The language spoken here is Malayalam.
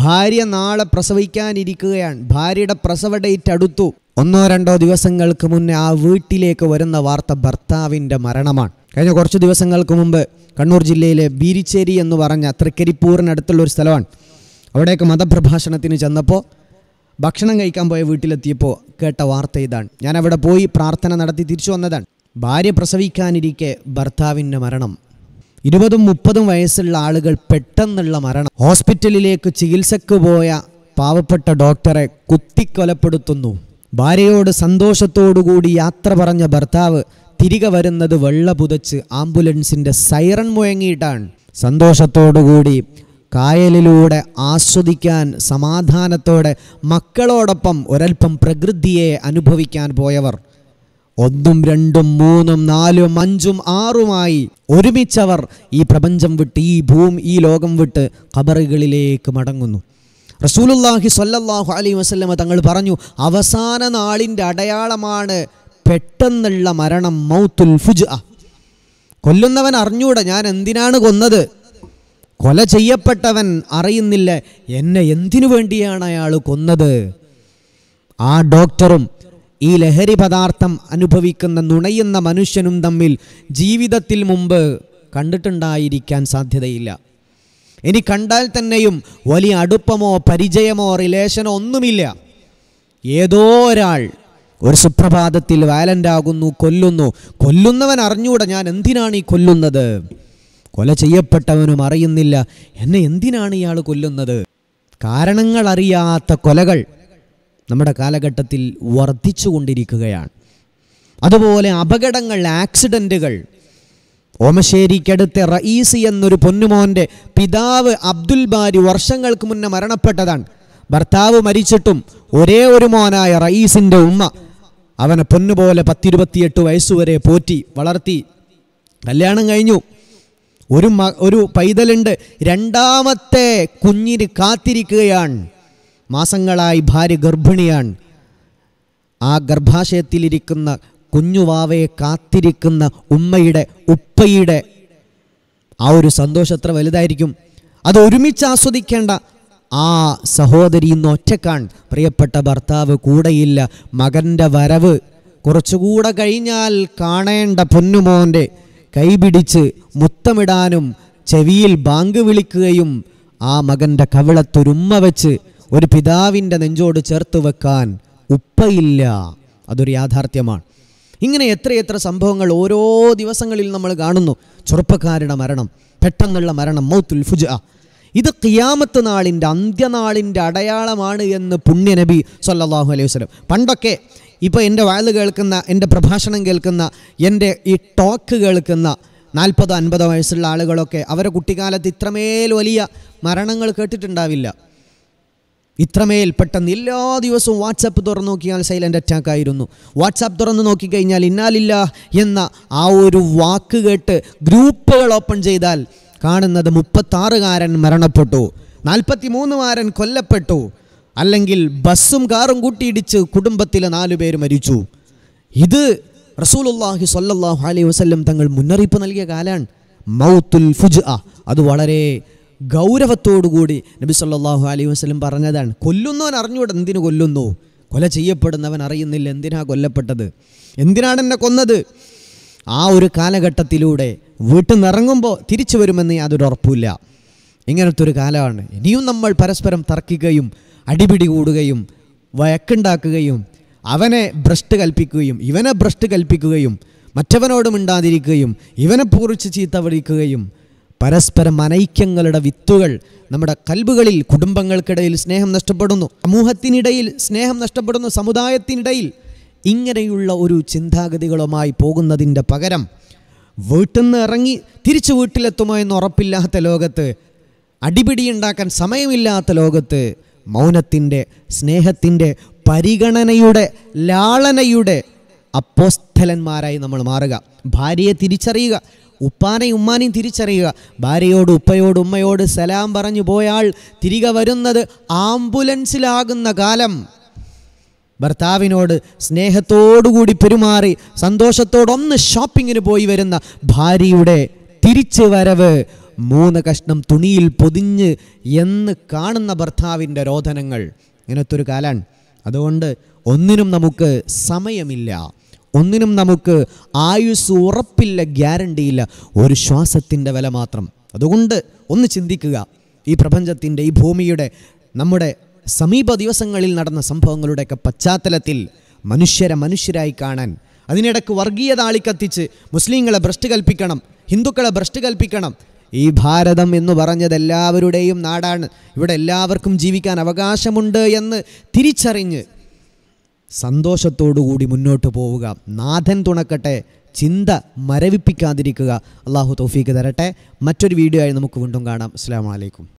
ഭാര്യ നാളെ പ്രസവിക്കാനിരിക്കുകയാണ് ഭാര്യയുടെ പ്രസവ ഡേറ്റ് അടുത്തു ഒന്നോ രണ്ടോ ദിവസങ്ങൾക്ക് മുന്നേ ആ വീട്ടിലേക്ക് വരുന്ന വാർത്ത ഭർത്താവിൻ്റെ മരണമാണ് കഴിഞ്ഞ കുറച്ച് ദിവസങ്ങൾക്ക് മുമ്പ് കണ്ണൂർ ജില്ലയിലെ ബീരിച്ചേരി എന്ന് പറഞ്ഞ തൃക്കരിപ്പൂരിനടുത്തുള്ള ഒരു സ്ഥലമാണ് അവിടേക്ക് മതപ്രഭാഷണത്തിന് ചെന്നപ്പോൾ ഭക്ഷണം കഴിക്കാൻ പോയ വീട്ടിലെത്തിയപ്പോൾ കേട്ട വാർത്ത ഇതാണ് ഞാൻ അവിടെ പോയി പ്രാർത്ഥന നടത്തി തിരിച്ചു വന്നതാണ് ഭാര്യ പ്രസവിക്കാനിരിക്കെ ഭർത്താവിൻ്റെ മരണം ഇരുപതും മുപ്പതും വയസ്സുള്ള ആളുകൾ പെട്ടെന്നുള്ള മരണം ഹോസ്പിറ്റലിലേക്ക് ചികിത്സക്ക് പോയ പാവപ്പെട്ട ഡോക്ടറെ കുത്തിക്കൊലപ്പെടുത്തുന്നു ഭാര്യയോട് സന്തോഷത്തോടുകൂടി യാത്ര പറഞ്ഞ ഭർത്താവ് തിരികെ വരുന്നത് വെള്ള പുതച്ച് ആംബുലൻസിൻ്റെ സൈറൺ മുഴങ്ങിയിട്ടാണ് സന്തോഷത്തോടുകൂടി കായലിലൂടെ ആസ്വദിക്കാൻ സമാധാനത്തോടെ മക്കളോടൊപ്പം ഒരൽപ്പം പ്രകൃതിയെ അനുഭവിക്കാൻ പോയവർ ഒന്നും രണ്ടും മൂന്നും നാലും അഞ്ചും ആറുമായി ഒരുമിച്ചവർ ഈ പ്രപഞ്ചം വിട്ട് ഈ ഭൂമി ഈ ലോകം വിട്ട് ഖബറുകളിലേക്ക് മടങ്ങുന്നു റസൂലുല്ലാഹി സ്വല്ലല്ലാഹു അലൈഹി വസല്ലമ തങ്ങൾ പറഞ്ഞു അവസാന നാളിൻ്റെ അടയാളമാണ് പെട്ടെന്നുള്ള മരണം മൗത്തുൽ ഫുജ് കൊല്ലുന്നവൻ അറിഞ്ഞൂടെ ഞാൻ എന്തിനാണ് കൊന്നത് കൊല ചെയ്യപ്പെട്ടവൻ അറിയുന്നില്ല എന്നെ എന്തിനു വേണ്ടിയാണ് അയാൾ കൊന്നത് ആ ഡോക്ടറും ഈ ലഹരി പദാർത്ഥം അനുഭവിക്കുന്ന നുണയുന്ന മനുഷ്യനും തമ്മിൽ ജീവിതത്തിൽ മുമ്പ് കണ്ടിട്ടുണ്ടായിരിക്കാൻ സാധ്യതയില്ല ഇനി കണ്ടാൽ തന്നെയും വലിയ അടുപ്പമോ പരിചയമോ റിലേഷനോ ഒന്നുമില്ല ഏതോ ഒരാൾ ഒരു സുപ്രഭാതത്തിൽ വയലൻ്റാകുന്നു കൊല്ലുന്നു കൊല്ലുന്നവൻ അറിഞ്ഞൂടെ ഞാൻ എന്തിനാണ് ഈ കൊല്ലുന്നത് കൊല ചെയ്യപ്പെട്ടവനും അറിയുന്നില്ല എന്നെ എന്തിനാണ് ഇയാൾ കൊല്ലുന്നത് കാരണങ്ങൾ അറിയാത്ത കൊലകൾ നമ്മുടെ കാലഘട്ടത്തിൽ വർദ്ധിച്ചുകൊണ്ടിരിക്കുകയാണ് അതുപോലെ അപകടങ്ങൾ ആക്സിഡൻറ്റുകൾ ഓമശ്ശേരിക്കടുത്ത് റഈസി എന്നൊരു പൊന്നുമോൻ്റെ പിതാവ് അബ്ദുൽ ബാരി വർഷങ്ങൾക്ക് മുന്നേ മരണപ്പെട്ടതാണ് ഭർത്താവ് മരിച്ചിട്ടും ഒരേ ഒരു മോനായ റയീസിൻ്റെ ഉമ്മ അവനെ പൊന്നുപോലെ പത്തിരുപത്തിയെട്ട് വയസ്സുവരെ പോറ്റി വളർത്തി കല്യാണം കഴിഞ്ഞു ഒരു ഒരു പൈതലുണ്ട് രണ്ടാമത്തെ കുഞ്ഞിന് കാത്തിരിക്കുകയാണ് മാസങ്ങളായി ഭാര്യ ഗർഭിണിയാണ് ആ ഗർഭാശയത്തിലിരിക്കുന്ന കുഞ്ഞുവാവയെ കാത്തിരിക്കുന്ന ഉമ്മയുടെ ഉപ്പയുടെ ആ ഒരു സന്തോഷം എത്ര വലുതായിരിക്കും അത് ഒരുമിച്ച് ആസ്വദിക്കേണ്ട ആ സഹോദരി ഇന്ന് ഒറ്റക്കാൺ പ്രിയപ്പെട്ട ഭർത്താവ് കൂടെയില്ല മകൻ്റെ വരവ് കുറച്ചുകൂടെ കഴിഞ്ഞാൽ കാണേണ്ട പൊന്നുമോൻ്റെ കൈപിടിച്ച് മുത്തമിടാനും ചെവിയിൽ ബാങ്ക് വിളിക്കുകയും ആ മകൻ്റെ കവിളത്തൊരുമ്മ വെച്ച് ഒരു പിതാവിൻ്റെ നെഞ്ചോട് ചേർത്ത് വെക്കാൻ ഉപ്പയില്ല അതൊരു യാഥാർത്ഥ്യമാണ് ഇങ്ങനെ എത്രയെത്ര സംഭവങ്ങൾ ഓരോ ദിവസങ്ങളിൽ നമ്മൾ കാണുന്നു ചെറുപ്പക്കാരുടെ മരണം പെട്ടെന്നുള്ള മരണം മൗത്തുൽ ഫുജ ഇത് കിയാമത്ത് നാളിൻ്റെ അന്ത്യനാളിൻ്റെ അടയാളമാണ് എന്ന് പുണ്യനബി സല്ലാഹു അലൈഹി വസ്ലം പണ്ടൊക്കെ ഇപ്പോൾ എൻ്റെ വയൽ കേൾക്കുന്ന എൻ്റെ പ്രഭാഷണം കേൾക്കുന്ന എൻ്റെ ഈ ടോക്ക് കേൾക്കുന്ന നാൽപ്പതോ അൻപതോ വയസ്സുള്ള ആളുകളൊക്കെ അവരെ കുട്ടിക്കാലത്ത് ഇത്രമേൽ വലിയ മരണങ്ങൾ കേട്ടിട്ടുണ്ടാവില്ല ഇത്രമേൽ പെട്ടെന്ന് എല്ലാ ദിവസവും വാട്സാപ്പ് തുറന്നു നോക്കിയാൽ സൈലൻ്റ് അറ്റാക്ക് ആയിരുന്നു വാട്സാപ്പ് തുറന്നു നോക്കിക്കഴിഞ്ഞാൽ ഇന്നാലില്ല എന്ന ആ ഒരു വാക്ക് കേട്ട് ഗ്രൂപ്പുകൾ ഓപ്പൺ ചെയ്താൽ കാണുന്നത് മുപ്പത്താറുകാരൻ മരണപ്പെട്ടു നാൽപ്പത്തി മൂന്നുകാരൻ കൊല്ലപ്പെട്ടു അല്ലെങ്കിൽ ബസ്സും കാറും കൂട്ടിയിടിച്ച് കുടുംബത്തിലെ നാലു പേര് മരിച്ചു ഇത് റസൂലുല്ലാഹി സല്ലാഹു അലൈഹി വസ്ലം തങ്ങൾ മുന്നറിയിപ്പ് നൽകിയ കാലാണ് മൗത്തുൽ ഫുജ് അത് വളരെ ഗൗരവത്തോടുകൂടി നബി സല്ലാഹു അലൈഹി വസ്ലം പറഞ്ഞതാണ് കൊല്ലുന്നവൻ അറിഞ്ഞുകൂടെ എന്തിനു കൊല്ലുന്നു കൊല ചെയ്യപ്പെടുന്നവൻ അറിയുന്നില്ല എന്തിനാ കൊല്ലപ്പെട്ടത് എന്തിനാണ് എന്നെ കൊന്നത് ആ ഒരു കാലഘട്ടത്തിലൂടെ വീട്ടിൽ നിറങ്ങുമ്പോൾ തിരിച്ചു വരുമെന്ന് യാതൊരു ഉറപ്പില്ല ഇങ്ങനത്തെ ഒരു കാലമാണ് ഇനിയും നമ്മൾ പരസ്പരം തർക്കിക്കുകയും അടിപിടി കൂടുകയും വഴക്കുണ്ടാക്കുകയും അവനെ ഭ്രഷ്ട് കൽപ്പിക്കുകയും ഇവനെ ഭ്രഷ്ട് കൽപ്പിക്കുകയും മറ്റവനോടും ഇണ്ടാതിരിക്കുകയും ഇവനെ പൂറിച്ച് ചീത്ത വിളിക്കുകയും പരസ്പരം അനൈക്യങ്ങളുടെ വിത്തുകൾ നമ്മുടെ കൽബുകളിൽ കുടുംബങ്ങൾക്കിടയിൽ സ്നേഹം നഷ്ടപ്പെടുന്നു സമൂഹത്തിനിടയിൽ സ്നേഹം നഷ്ടപ്പെടുന്നു സമുദായത്തിനിടയിൽ ഇങ്ങനെയുള്ള ഒരു ചിന്താഗതികളുമായി പോകുന്നതിൻ്റെ പകരം വീട്ടിൽ നിന്ന് ഇറങ്ങി തിരിച്ചു വീട്ടിലെത്തുമോ എന്ന് ഉറപ്പില്ലാത്ത ലോകത്ത് അടിപിടി ഉണ്ടാക്കാൻ സമയമില്ലാത്ത ലോകത്ത് മൗനത്തിൻ്റെ സ്നേഹത്തിൻ്റെ പരിഗണനയുടെ ലാളനയുടെ അപ്പോസ്തലന്മാരായി നമ്മൾ മാറുക ഭാര്യയെ തിരിച്ചറിയുക ഉപ്പാനെയും ഉമ്മാനെയും തിരിച്ചറിയുക ഭാര്യയോട് ഉപ്പയോട് ഉമ്മയോട് സലാം പറഞ്ഞു പോയാൽ തിരികെ വരുന്നത് ആംബുലൻസിലാകുന്ന കാലം ഭർത്താവിനോട് സ്നേഹത്തോടുകൂടി പെരുമാറി സന്തോഷത്തോടൊന്ന് ഷോപ്പിങ്ങിന് പോയി വരുന്ന ഭാര്യയുടെ തിരിച്ചു വരവ് മൂന്ന് കഷ്ണം തുണിയിൽ പൊതിഞ്ഞ് എന്ന് കാണുന്ന ഭർത്താവിൻ്റെ രോധനങ്ങൾ ഇങ്ങനത്തെ ഒരു കാലാണ് അതുകൊണ്ട് ഒന്നിനും നമുക്ക് സമയമില്ല ഒന്നിനും നമുക്ക് ആയുസ് ഉറപ്പില്ല ഗ്യാരണ്ടിയില്ല ഒരു ശ്വാസത്തിൻ്റെ വില മാത്രം അതുകൊണ്ട് ഒന്ന് ചിന്തിക്കുക ഈ പ്രപഞ്ചത്തിൻ്റെ ഈ ഭൂമിയുടെ നമ്മുടെ സമീപ ദിവസങ്ങളിൽ നടന്ന സംഭവങ്ങളുടെയൊക്കെ പശ്ചാത്തലത്തിൽ മനുഷ്യരെ മനുഷ്യരായി കാണാൻ അതിനിടക്ക് താളി കത്തിച്ച് മുസ്ലിങ്ങളെ ഭ്രഷ്ട് കൽപ്പിക്കണം ഹിന്ദുക്കളെ ഭ്രഷ്ട് കൽപ്പിക്കണം ഈ ഭാരതം എന്ന് പറഞ്ഞത് എല്ലാവരുടെയും നാടാണ് ഇവിടെ എല്ലാവർക്കും ജീവിക്കാൻ അവകാശമുണ്ട് എന്ന് തിരിച്ചറിഞ്ഞ് സന്തോഷത്തോടുകൂടി മുന്നോട്ട് പോവുക നാഥൻ തുണക്കട്ടെ ചിന്ത മരവിപ്പിക്കാതിരിക്കുക അള്ളാഹു തൗഫീക്ക് തരട്ടെ മറ്റൊരു വീഡിയോ ആയി നമുക്ക് വീണ്ടും കാണാം അസ്സാം വലൈക്കും